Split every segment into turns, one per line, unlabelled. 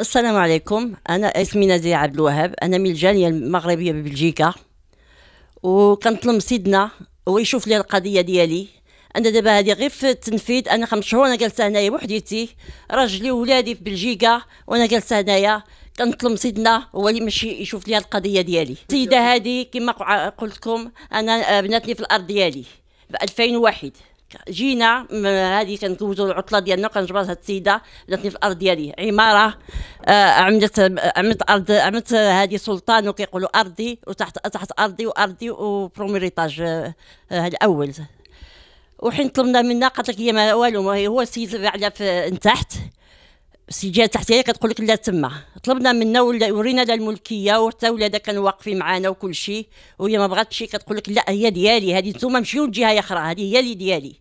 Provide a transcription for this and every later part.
السلام عليكم انا اسمي نادية عبد الوهاب انا من الجاليه المغربيه ببلجيكا وكنطلب سيدنا هو يشوف لي القضيه ديالي انا دابا هادي غير في التنفيذ انا خمس شهور انا جالسه هنايا بوحديتي راجلي وولادي في بلجيكا وانا جالسه هنايا كنطلب سيدنا هو اللي ماشي يشوف لي القضيه ديالي السيده هادي كما قلت لكم انا بناتني في الارض ديالي في 2001 جينا هذه كنتوزوا العطله ديالنا كنجبر هاد السيده جاتني في الارض ديالي عماره آه عملت عملت ارض عملت هذه سلطان وكيقولوا ارضي وتحت تحت ارضي وارضي وبروميريتاج آه, آه، الاول وحين طلبنا منها قالت لك هي ما والو هو السيد اللي على في تحت تحت هي كتقول لك لا تما طلبنا منا ولا ورينا لها الملكيه وحتى ولادها كانوا واقفين معانا وكل شيء وهي ما بغاتش كتقول لك لا هي ديالي هذه نتوما مشيو لجهه اخرى هذه هي اللي ديالي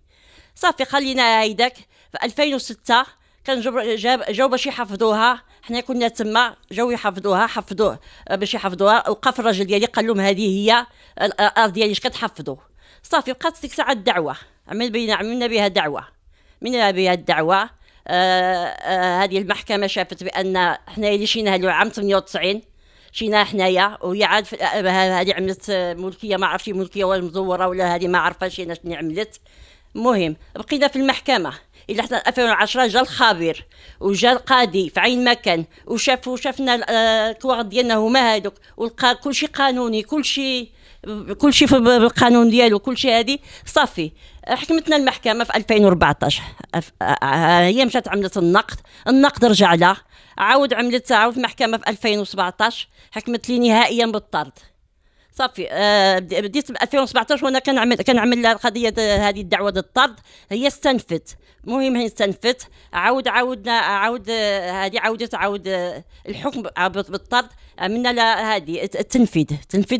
صافي خلينا هيداك في 2006 كان جاب جاو باش يحفظوها حنا كنا تما جاو يحفظوها حفظوه آه، باش يحفظوها وقف الراجل ديالي قال لهم هذه هي آه، الارض ديالي اش كتحفظوا صافي بقات ديك الساعه الدعوه عمل بينا عملنا بها دعوه عملنا بها الدعوه آه آه هذه المحكمه شافت بان حنايا اللي شيناها له عام 98 شيناها حنايا وهي عاد آه، هذه عملت ملكيه ما عرفتش ملكيه ولا مزوره ولا هذه ما عرفتش شنو عملت مهم بقينا في المحكمه الى حتى 2010 جا الخبير وجا القاضي في عين مكان وشاف وشافنا الكواغ آه، ديالنا هما هادوك ولقى كلشي قانوني كلشي كلشي في القانون ديالو كلشي هادي صافي حكمتنا المحكمه في 2014 آه، آه، هي مشات عملت النقد النقد رجع لها عاود عملت عاود محكمه في 2017 حكمت لي نهائيا بالطرد صافي آه بديت ب 2017 وانا كنعمل كنعمل القضيه آه، هذه الدعوه ضد الطرد هي استنفت المهم هي استنفت عاود عاودنا عاود آه، هذه عاودت عاود آه، الحكم بالطرد عملنا هذه التنفيذ التنفيذ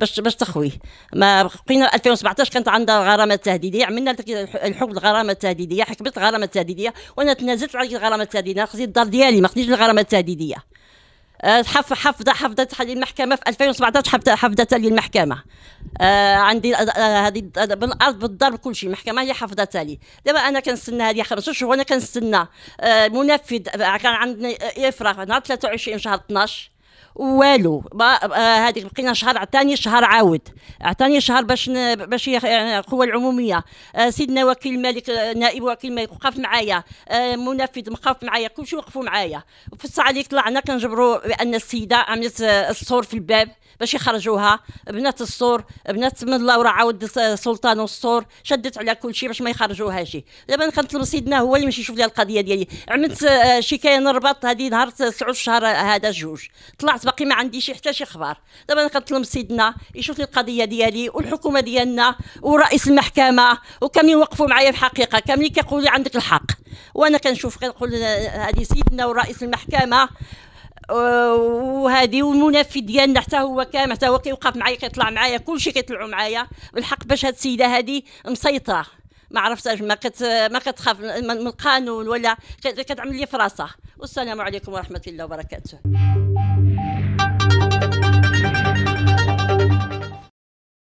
باش باش تخوي ما بقينا 2017 كانت عندها غرامه تهديديه عملنا الحكم الغرامه التهديديه حكمت الغرامه التهديديه وانا تنازلت على الغرامه التهديديه خصني الدار ديالي ما خصنيش الغرامه التهديديه آه، حف حفظ حفظتها للمحكمة في 2017 حفظتها للمحكمة آه عندي آه، آه، هذه آه بالارض بالضرب كل شيء محكمه هي حفظه تالي دابا انا كنستنى هذه خمس شهور انا كنستنى آه منفذ كان عندنا افراغ نهار 23 شهر 12 والو آه، هذيك بقينا شهر عطاني شهر عاود عطاني شهر باش باش يعني القوى العموميه آه، سيدنا وكيل الملك آه، نائب وكيل الملك وقف معايا منفذ وقف معايا كل شيء وقفوا معايا في الساعه اللي طلعنا كنجبروا بان السيده عملت السور في الباب باش يخرجوها بنات السور بنات من الله وراه عاود سلطان والسور شدت على كل شيء باش ما يخرجوهاش دابا كنطلب سيدنا هو اللي يمشي يشوف لي القضيه ديالي عملت شكايه نربط هذه نهار 9 شهر هذا جوج طلعت باقي ما عنديش حتى شي اخبار دابا انا كنطلب سيدنا يشوف لي القضيه ديالي والحكومه ديالنا ورئيس المحكمه وكاملين وقفوا معايا في الحقيقه كاملين كيقولوا لي عندك الحق وانا كنشوف كنقول هذه سيدنا ورئيس المحكمه وهذه والمنافي ديالنا حتى هو كامل حتى هو كيوقف معايا كيطلع معايا كلشي كيطلعوا معايا بالحق باش هاد السيده هذه مسيطره ما عرفتش ما كت ما كتخاف من القانون ولا كتعمل لي فراسه والسلام عليكم ورحمه الله وبركاته